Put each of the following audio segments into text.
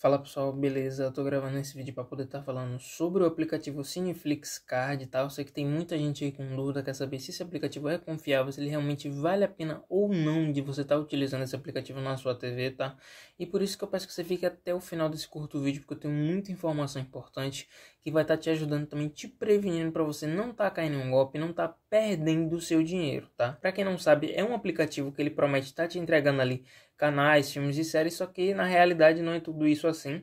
Fala pessoal, beleza? Eu tô gravando esse vídeo para poder estar tá falando sobre o aplicativo Cineflix Card e tal. Eu sei que tem muita gente aí com dúvida, quer saber se esse aplicativo é confiável, se ele realmente vale a pena ou não de você estar tá utilizando esse aplicativo na sua TV, tá? E por isso que eu peço que você fique até o final desse curto vídeo, porque eu tenho muita informação importante que vai estar tá te ajudando também, te prevenindo para você não estar tá caindo em um golpe, não estar tá perdendo o seu dinheiro, tá? Para quem não sabe, é um aplicativo que ele promete estar tá te entregando ali canais, filmes e séries, só que na realidade não é tudo isso assim.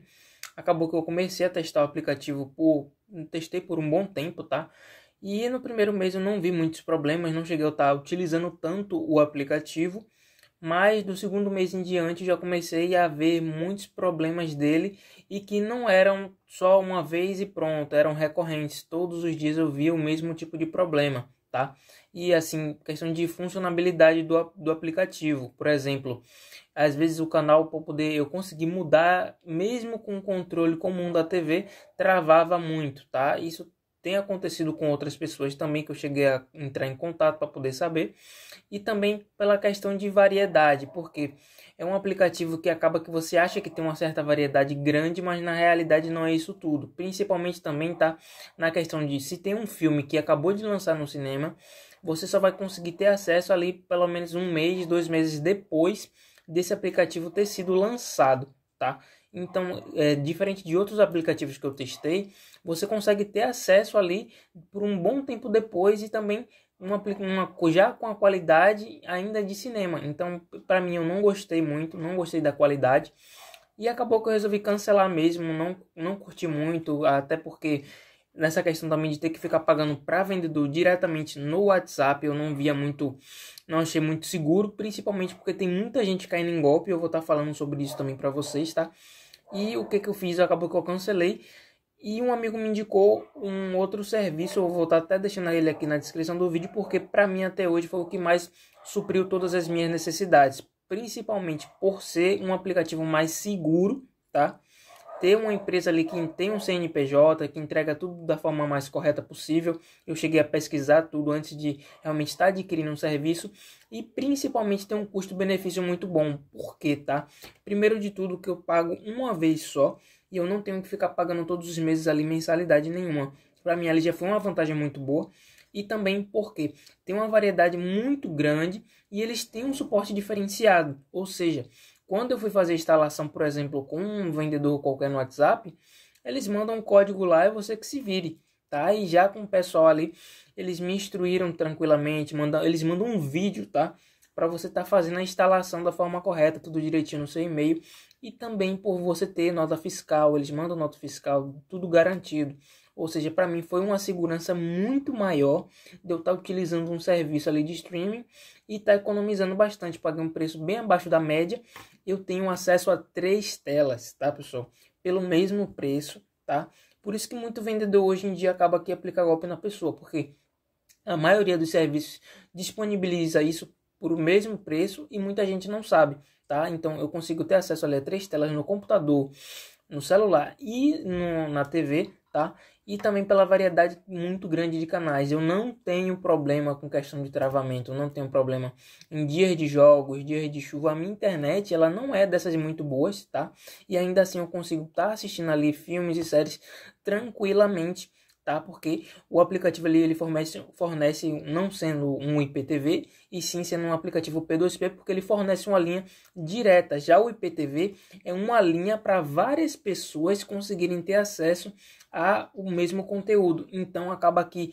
Acabou que eu comecei a testar o aplicativo por testei por um bom tempo, tá? E no primeiro mês eu não vi muitos problemas, não cheguei a estar tá utilizando tanto o aplicativo mas do segundo mês em diante já comecei a ver muitos problemas dele e que não eram só uma vez e pronto, eram recorrentes. Todos os dias eu via o mesmo tipo de problema, tá? E assim, questão de funcionabilidade do, do aplicativo, por exemplo, às vezes o canal para poder eu conseguir mudar mesmo com o controle comum da TV travava muito, tá? Isso tem acontecido com outras pessoas também que eu cheguei a entrar em contato para poder saber e também pela questão de variedade, porque é um aplicativo que acaba que você acha que tem uma certa variedade grande, mas na realidade não é isso tudo. Principalmente também tá na questão de se tem um filme que acabou de lançar no cinema, você só vai conseguir ter acesso ali pelo menos um mês, dois meses depois desse aplicativo ter sido lançado, tá? Então, é, diferente de outros aplicativos que eu testei, você consegue ter acesso ali por um bom tempo depois e também uma, uma já com a qualidade ainda de cinema. Então, para mim, eu não gostei muito, não gostei da qualidade. E acabou que eu resolvi cancelar mesmo, não, não curti muito, até porque nessa questão também de ter que ficar pagando para vendedor diretamente no WhatsApp, eu não via muito, não achei muito seguro, principalmente porque tem muita gente caindo em golpe, eu vou estar tá falando sobre isso também para vocês, tá? E o que, que eu fiz? Acabou que eu cancelei. E um amigo me indicou um outro serviço, eu vou estar até deixando ele aqui na descrição do vídeo, porque para mim até hoje foi o que mais supriu todas as minhas necessidades, principalmente por ser um aplicativo mais seguro, tá? ter uma empresa ali que tem um CNPJ, que entrega tudo da forma mais correta possível. Eu cheguei a pesquisar tudo antes de realmente estar adquirindo um serviço e principalmente ter um custo-benefício muito bom. Por quê, tá? Primeiro de tudo que eu pago uma vez só e eu não tenho que ficar pagando todos os meses ali mensalidade nenhuma. Para mim ali já foi uma vantagem muito boa e também porque tem uma variedade muito grande e eles têm um suporte diferenciado, ou seja, quando eu fui fazer a instalação, por exemplo, com um vendedor qualquer no WhatsApp, eles mandam um código lá e você que se vire, tá? E já com o pessoal ali, eles me instruíram tranquilamente, mandam, eles mandam um vídeo, tá? Para você estar tá fazendo a instalação da forma correta, tudo direitinho no seu e-mail e também por você ter nota fiscal, eles mandam nota fiscal, tudo garantido. Ou seja, para mim foi uma segurança muito maior de eu estar tá utilizando um serviço ali de streaming e estar tá economizando bastante, pagando um preço bem abaixo da média. Eu tenho acesso a três telas, tá, pessoal? Pelo mesmo preço, tá? Por isso que muito vendedor hoje em dia acaba aqui aplicar golpe na pessoa, porque a maioria dos serviços disponibiliza isso por o mesmo preço e muita gente não sabe, tá? Então eu consigo ter acesso ali a três telas no computador, no celular e no, na TV, tá? E também pela variedade muito grande de canais. Eu não tenho problema com questão de travamento, eu não tenho problema em dias de jogos, dias de chuva. A minha internet, ela não é dessas muito boas, tá? E ainda assim eu consigo estar tá assistindo ali filmes e séries tranquilamente tá? Porque o aplicativo ali ele fornece, fornece não sendo um IPTV e sim sendo um aplicativo P2P, porque ele fornece uma linha direta. Já o IPTV é uma linha para várias pessoas conseguirem ter acesso a o mesmo conteúdo. Então acaba que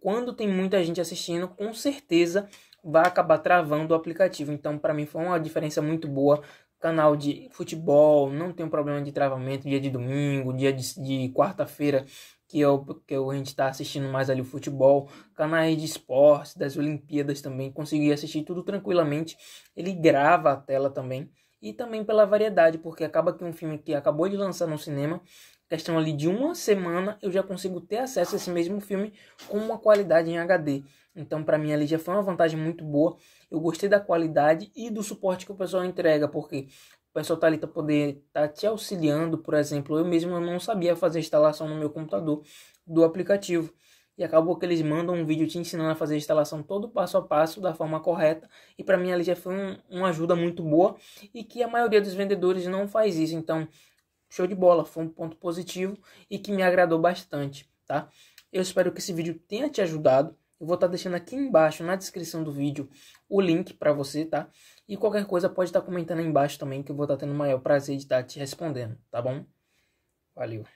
quando tem muita gente assistindo, com certeza vai acabar travando o aplicativo. Então para mim foi uma diferença muito boa canal de futebol, não tem um problema de travamento dia de domingo, dia de, de quarta-feira que, o que a gente está assistindo mais ali o futebol, canais de esportes, das Olimpíadas também, consegui assistir tudo tranquilamente. Ele grava a tela também. E também pela variedade, porque acaba que um filme que acabou de lançar no cinema, questão ali de uma semana, eu já consigo ter acesso a esse mesmo filme com uma qualidade em HD. Então, para mim, ali já foi uma vantagem muito boa. Eu gostei da qualidade e do suporte que o pessoal entrega, porque o pessoal tá ali para poder estar tá te auxiliando, por exemplo, eu mesmo não sabia fazer instalação no meu computador do aplicativo. E acabou que eles mandam um vídeo te ensinando a fazer a instalação todo passo a passo da forma correta. E para mim ali já foi um, uma ajuda muito boa e que a maioria dos vendedores não faz isso. Então, show de bola, foi um ponto positivo e que me agradou bastante, tá? Eu espero que esse vídeo tenha te ajudado. Eu vou estar tá deixando aqui embaixo na descrição do vídeo o link para você, tá? E qualquer coisa pode estar tá comentando aí embaixo também, que eu vou estar tá tendo o maior prazer de estar tá te respondendo, tá bom? Valeu!